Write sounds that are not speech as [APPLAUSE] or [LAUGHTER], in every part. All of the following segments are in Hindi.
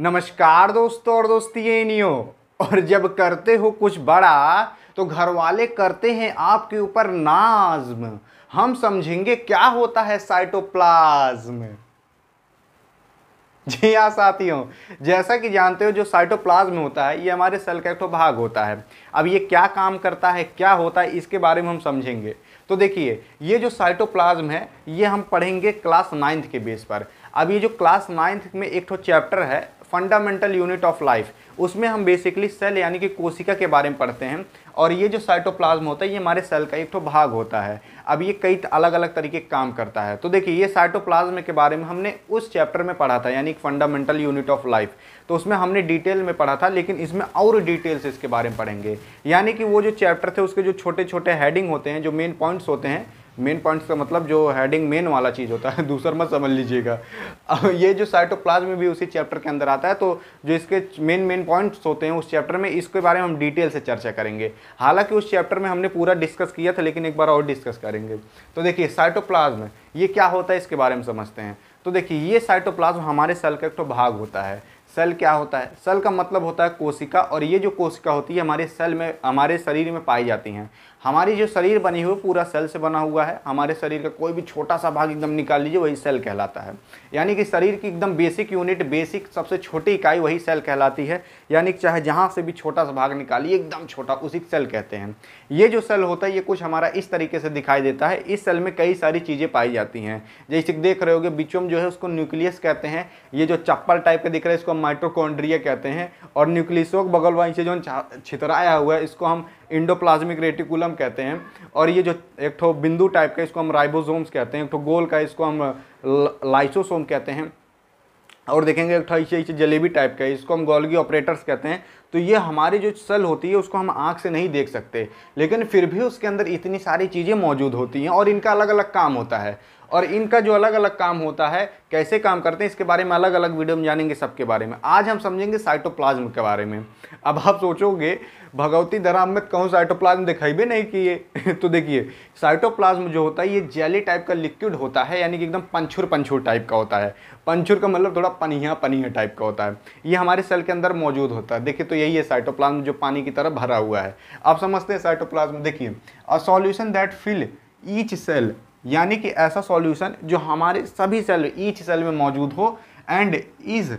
नमस्कार दोस्तों और दोस्तियों और जब करते हो कुछ बड़ा तो घर वाले करते हैं आपके ऊपर नाज्म हम समझेंगे क्या होता है साइटोप्लाज्म जी हाँ साथियों जैसा कि जानते हो जो साइटोप्लाज्म होता है ये हमारे सेल का एक तो भाग होता है अब ये क्या काम करता है क्या होता है इसके बारे में हम समझेंगे तो देखिए ये जो साइटोप्लाज्म है ये हम पढ़ेंगे क्लास नाइन्थ के बेस पर अब ये जो क्लास नाइन्थ में एक तो चैप्टर है फंडामेंटल यूनिट ऑफ लाइफ उसमें हम बेसिकली सेल यानी कि कोशिका के बारे में पढ़ते हैं और ये जो साइटोप्लाज्म होता है ये हमारे सेल का एक तो भाग होता है अब ये कई अलग अलग तरीके काम करता है तो देखिए ये साइटोप्लाज्म के बारे में हमने उस चैप्टर में पढ़ा था यानी फंडामेंटल यूनिट ऑफ लाइफ तो उसमें हमने डिटेल में पढ़ा था लेकिन इसमें और डिटेल्स इसके बारे में पढ़ेंगे यानी कि वो जो चैप्टर थे उसके जो छोटे छोटे हेडिंग होते हैं जो मेन पॉइंट्स होते हैं मेन पॉइंट्स का मतलब जो हेडिंग मेन वाला चीज़ होता है [LAUGHS] दूसरा मत समझ लीजिएगा ये जो साइटोप्लाज्म भी उसी चैप्टर के अंदर आता है तो जो इसके मेन मेन पॉइंट्स होते हैं उस चैप्टर में इसके बारे में हम डिटेल से चर्चा करेंगे हालांकि उस चैप्टर में हमने पूरा डिस्कस किया था लेकिन एक बार और डिस्कस करेंगे तो देखिए साइटोप्लाज्म ये क्या होता है इसके बारे में समझते हैं तो देखिए ये साइटोप्लाज्म हमारे सेल का एक तो भाग होता है सेल क्या होता है सेल का मतलब होता है कोशिका और ये जो कोशिका होती है हमारे सेल में हमारे शरीर में पाई जाती हैं हमारी जो शरीर बनी हुई पूरा सेल से बना हुआ है हमारे शरीर का कोई भी छोटा सा भाग एकदम निकाल लीजिए वही सेल कहलाता है यानी कि शरीर की एकदम बेसिक यूनिट बेसिक सबसे छोटी इकाई वही सेल कहलाती है यानी चाहे जहाँ से भी छोटा सा भाग निकालिए एकदम छोटा उसी सेल कहते हैं ये जो सेल होता है ये कुछ हमारा इस तरीके से दिखाई देता है इस सेल में कई सारी चीज़ें पाई जाती हैं जैसे देख रहे हो बीचों जो है उसको न्यूक्लियस कहते हैं ये जो चप्पल टाइप का दिख रहा है इसको माइटोकॉन्ड्रिया कहते हैं और न्यूक्लियसोक बगल वहीं से जो छितराया हुआ है इसको हम इंडोप्लाज्मिक रेटिकुलम कहते हैं और ये जो एक ठो बिंदु टाइप का इसको हम राइबोसोम्स कहते हैं एक ठो गोल का इसको हम लाइसोसोम कहते हैं और देखेंगे एक ठो ऐसे जलेबी टाइप का इसको हम गोल्गी ऑपरेटर्स कहते हैं तो ये हमारी जो सल होती है उसको हम आँख से नहीं देख सकते लेकिन फिर भी उसके अंदर इतनी सारी चीज़ें मौजूद होती हैं और इनका अलग अलग काम होता है और इनका जो अलग अलग काम होता है कैसे काम करते हैं इसके बारे में अलग अलग वीडियो में जानेंगे सबके बारे में आज हम समझेंगे साइटोप्लाज्म के बारे में अब आप सोचोगे भगवती धराम में कहूँ साइटोप्लाज्म दिखाई भी नहीं किए [LAUGHS] तो देखिए साइटोप्लाज्म जो होता है ये जेली टाइप का लिक्विड होता है यानी कि एकदम पंछुर पंछुर टाइप का होता है पंछुर का मतलब थोड़ा पनिया पनिया टाइप का होता है ये हमारे सेल के अंदर मौजूद होता है देखिए तो ये यही है साइटोप्लाज्म जो पानी की तरह भरा हुआ है आप समझते हैं साइटोप्लाज्म देखिए a solution that fill each cell यानी कि ऐसा सॉल्यूशन जो हमारे सभी सेल ईच सेल में मौजूद हो and is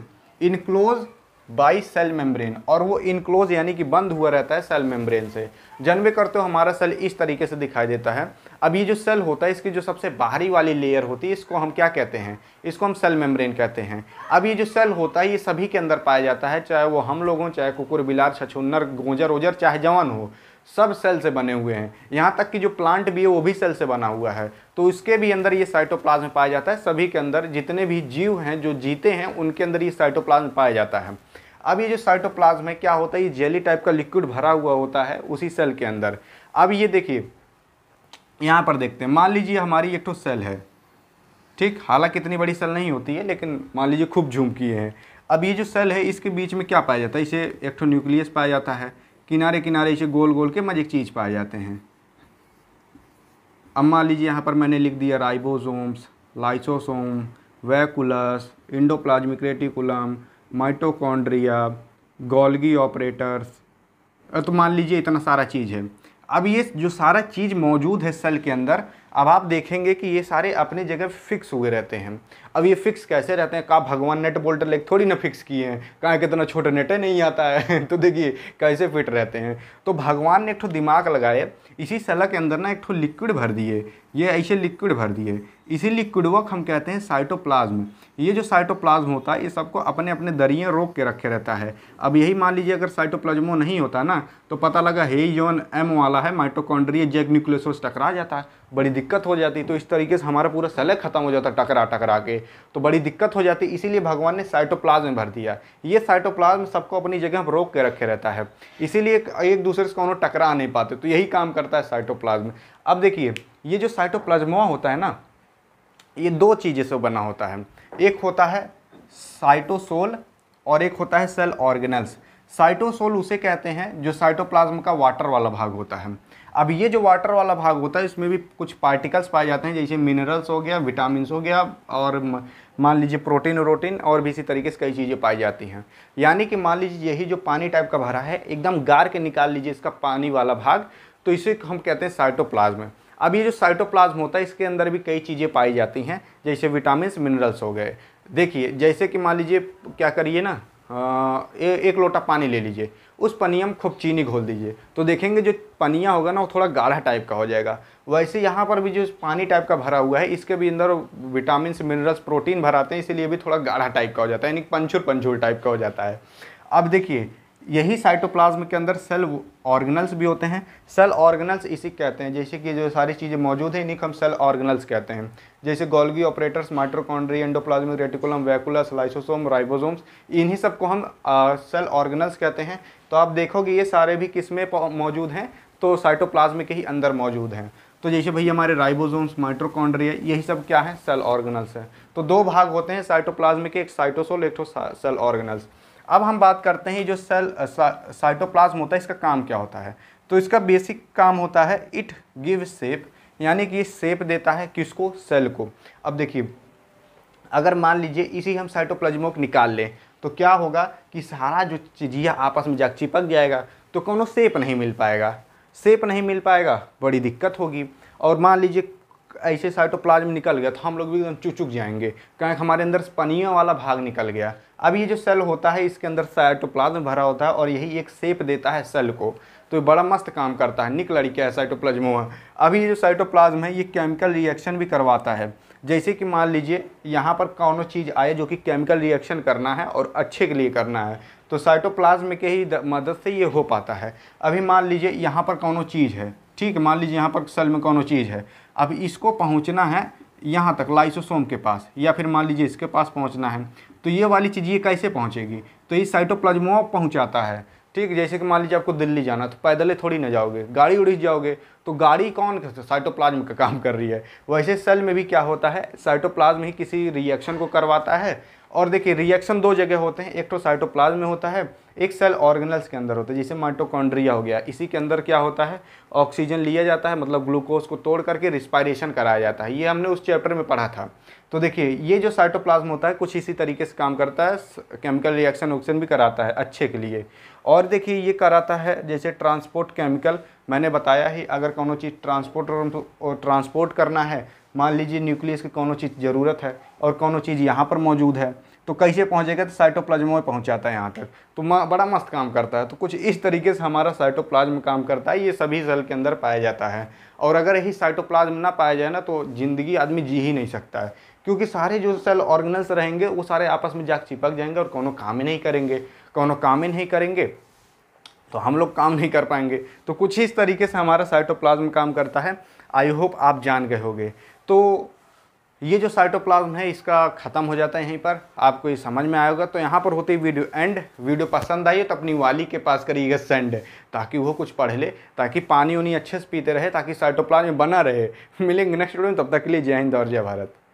enclose by cell membrane और वो इनक्लोज यानी कि बंद हुआ रहता है सेल मेम्ब्रेन से जन्मे करते हो हमारा सेल इस तरीके से दिखाई देता है अब ये जो सेल होता है इसकी जो सबसे बाहरी वाली लेयर होती है इसको हम क्या कहते हैं इसको हम सेल मेम्ब्रेन कहते हैं अब ये जो सेल होता है ये सभी के अंदर पाया जाता है चाहे वो हम लोग हों चाहे कुकुर बिलार छछुन्नर गोजर ओजर चाहे जवान हो सब सेल से बने हुए हैं यहाँ तक कि जो प्लांट भी है वो भी सेल से बना हुआ है तो इसके भी अंदर ये साइटोप्लाज्म पाया जाता है सभी के अंदर जितने भी जीव हैं जो जीते हैं उनके अंदर ये साइटोप्लाज्म पाया जाता है अब ये जो साइटोप्लाज्म है क्या होता है ये जेली टाइप का लिक्विड भरा हुआ होता है उसी सेल के अंदर अब ये देखिए यहाँ पर देखते हैं मान लीजिए हमारी एक ठो सेल है ठीक हालांकि इतनी बड़ी सेल नहीं होती है लेकिन मान लीजिए खूब झूम किए हैं अब ये जो सेल है इसके बीच में क्या पाया जाता है इसे एक ठो न्यूक्लियस पाया जाता है किनारे किनारे से गोल गोल के मजिक चीज पाए जाते हैं अब मान लीजिए यहाँ पर मैंने लिख दिया ribosomes lysosome vacuoles endoplasmic reticulum mitochondria Golgi apparatus तो मान लीजिए इतना सारा चीज़ है अब ये जो सारा चीज़ मौजूद है सेल के अंदर अब आप देखेंगे कि ये सारे अपने जगह फिक्स हुए रहते हैं अब ये फिक्स कैसे रहते हैं कहा भगवान नेट बोल्टर लेक थोड़ी ना फिक्स किए हैं कहा कितना छोटा नेटे नहीं आता है [LAUGHS] तो देखिए कैसे फिट रहते हैं तो भगवान ने एक ठो दिमाग लगाए इसी सलाह के अंदर ना एक ठो लिक्विड भर दिए ये ऐसे लिक्विड भर दिए इसी लिक्विड वक़्त हम कहते हैं साइटोप्लाज्म ये जो साइटोप्लाज्म होता है ये सबको अपने अपने दरिए रोक के रखे रहता है अब यही मान लीजिए अगर साइटोप्लाज्मो नहीं होता ना तो पता लगा हे जोन एम वाला है माइटोकॉन्ड्रिया जैक न्यूक्लियस टकरा जाता है बड़ी दिक्कत हो जाती तो इस तरीके से हमारा पूरा सेल ख़त्म हो जाता टकरा टकरा के तो बड़ी दिक्कत हो जाती इसीलिए भगवान ने साइटोप्लाज्म में भर दिया ये साइटोप्लाज्म सबको अपनी जगह पर रोक के रखे रहता है इसीलिए एक दूसरे से कौनों टकरा नहीं पाते तो यही काम करता है साइटोप्लाज्म अब देखिए ये जो साइटोप्लाज्मा होता है ना ये दो चीज़ें से बना होता है एक होता है साइटोसोल और एक होता है सेल ऑर्गेनल्स साइटोसोल उसे कहते हैं जो साइटोप्लाज्म का वाटर वाला भाग होता है अब ये जो वाटर वाला भाग होता है इसमें भी कुछ पार्टिकल्स पाए जाते हैं जैसे मिनरल्स हो गया विटामिन हो गया और मान लीजिए प्रोटीन रोटीन और भी इसी तरीके से कई चीज़ें पाई जाती हैं यानी कि मान लीजिए यही जो पानी टाइप का भरा है एकदम गार के निकाल लीजिए इसका पानी वाला भाग तो इसे हम कहते हैं साइटोप्लाज्म अब ये जो साइटोप्लाज्म होता है इसके अंदर भी कई चीज़ें पाई जाती हैं जैसे विटामिन मिनरल्स हो गए देखिए जैसे कि मान लीजिए क्या करिए ना ए, एक लोटा पानी ले लीजिए उस पनिया में खूब चीनी घोल दीजिए तो देखेंगे जो पनिया होगा ना वो थोड़ा गाढ़ा टाइप का हो जाएगा वैसे यहाँ पर भी जो पानी टाइप का भरा हुआ है इसके भी अंदर विटामिन मिनरल्स प्रोटीन भराते हैं इसीलिए भी थोड़ा गाढ़ा टाइप का हो जाता है यानी पंचुर पंचुर टाइप का हो जाता है अब देखिए यही साइटोप्लाज्म के अंदर सेल ऑर्गनल्स भी होते हैं सेल ऑर्गनल्स इसी कहते हैं जैसे कि जो सारी चीज़ें मौजूद हैं इन्हीं को हम सेल ऑर्गनल्स कहते हैं जैसे Golgi apparatus mitochondria endoplasmic reticulum vacuoles lysosome ribosomes इन्हीं सब को हम सेल ऑर्गनल्स कहते हैं तो आप देखोगे ये सारे भी किस में मौजूद हैं तो साइटोप्लाज्म के ही अंदर मौजूद हैं तो जैसे भाई हमारे राइबोसोम्स माइट्रोकॉन्ड्रिया यही सब क्या है सेल ऑर्गनल्स है तो दो भाग होते हैं साइटोप्लाज्म के एक साइटोसोल एक सेल ऑर्गनल्स अब हम बात करते हैं जो सेल साइटोप्लाज्म होता है इसका काम क्या होता है तो इसका बेसिक काम होता है इट गिव सेप यानी कि सेप देता है किसको सेल को अब देखिए अगर मान लीजिए इसी हम साइटोप्लाज्मों को निकाल लें तो क्या होगा कि सारा जो चिजिया आपस में जा चिपक जाएगा तो कोनो सेप नहीं मिल पाएगा सेप नहीं मिल पाएगा बड़ी दिक्कत होगी और मान लीजिए ऐसे साइटोप्लाज्म निकल गया तो हम लोग भी एकदम चुचुक जाएंगे कहें हमारे अंदर पनिया वाला भाग निकल गया अब ये जो सेल होता है इसके अंदर साइटोप्लाज्म भरा होता है और यही एक सेप देता है सेल को तो बड़ा मस्त काम करता है निक लड़किया है साइटोप्लाज्मोआ अभी ये जो साइटोप्लाज्म है ये केमिकल रिएक्शन भी करवाता है जैसे कि मान लीजिए यहाँ पर कौन चीज़ आए जो कि केमिकल रिएक्शन करना है और अच्छे के लिए करना है तो साइटोप्लाज्म के ही मदद से ये हो पाता है अभी मान लीजिए यहाँ पर कौन चीज़ है ठीक मान लीजिए यहाँ पर सेल में कौन चीज़ है अब इसको पहुँचना है यहाँ तक लाइसोसोम के पास या फिर मान लीजिए इसके पास पहुँचना है तो ये वाली चीज़ ये कैसे पहुँचेगी तो ये साइटोप्लाज्मा पहुँचाता है ठीक जैसे कि मान लीजिए आपको दिल्ली जाना तो पैदल थोड़ी ना जाओगे गाड़ी उड़ी जाओगे तो गाड़ी कौन साइटोप्लाज्म का काम कर रही है वैसे सेल में भी क्या होता है साइटोप्लाज्म ही किसी रिएक्शन को करवाता है और देखिए रिएक्शन दो जगह होते हैं एक तो साइटोप्लाज्म में होता है एक सेल ऑर्गेनल्स के अंदर होता है जैसे माइटोकॉन्ड्रिया हो गया इसी के अंदर क्या होता है ऑक्सीजन लिया जाता है मतलब ग्लूकोज को तोड़ करके रिस्पायरेशन कराया जाता है ये हमने उस चैप्टर में पढ़ा था तो देखिए ये जो साइटोप्लाज्म होता है कुछ इसी तरीके से काम करता है केमिकल रिएक्शन ऑक्सीजन भी कराता है अच्छे के लिए और देखिए ये कराता है जैसे ट्रांसपोर्ट केमिकल मैंने बताया ही अगर कोनो चीज़ ट्रांसपोर्ट और ट्रांसपोर्ट करना है मान लीजिए न्यूक्लियस की कौनों चीज़ ज़रूरत है और कौनों चीज़ यहाँ पर मौजूद है तो कैसे पहुँचेगा तो साइटोप्लाज्म में पहुँचाता है यहाँ तक तो बड़ा मस्त काम करता है तो कुछ इस तरीके से हमारा साइटोप्लाज्म काम करता है ये सभी सेल के अंदर पाया जाता है और अगर यही साइटोप्लाज्म ना पाया जाए ना तो ज़िंदगी आदमी जी ही नहीं सकता है क्योंकि सारे जो सेल ऑर्गेनल्स रहेंगे वो सारे आपस में जाग चिपक जाएंगे और कोनो काम ही नहीं करेंगे कोनो काम ही नहीं करेंगे तो हम लोग काम नहीं कर पाएंगे तो कुछ इस तरीके से हमारा साइटोप्लाज्म काम करता है आई होप आप जान गए होगे तो ये जो साइटोप्लाज्म है इसका ख़त्म हो जाता है यहीं पर आपको ये समझ में आएगा तो यहाँ पर होती है वीडियो एंड वीडियो पसंद आई तो अपनी वाली के पास करिएगा सेंड ताकि वो कुछ पढ़ ले ताकि पानी उनी अच्छे से पीते रहे ताकि साइटोप्लाज्म बना रहे [LAUGHS] मिलेंगे नेक्स्ट वीडियो में तब तक के लिए जय हिंद और जय भारत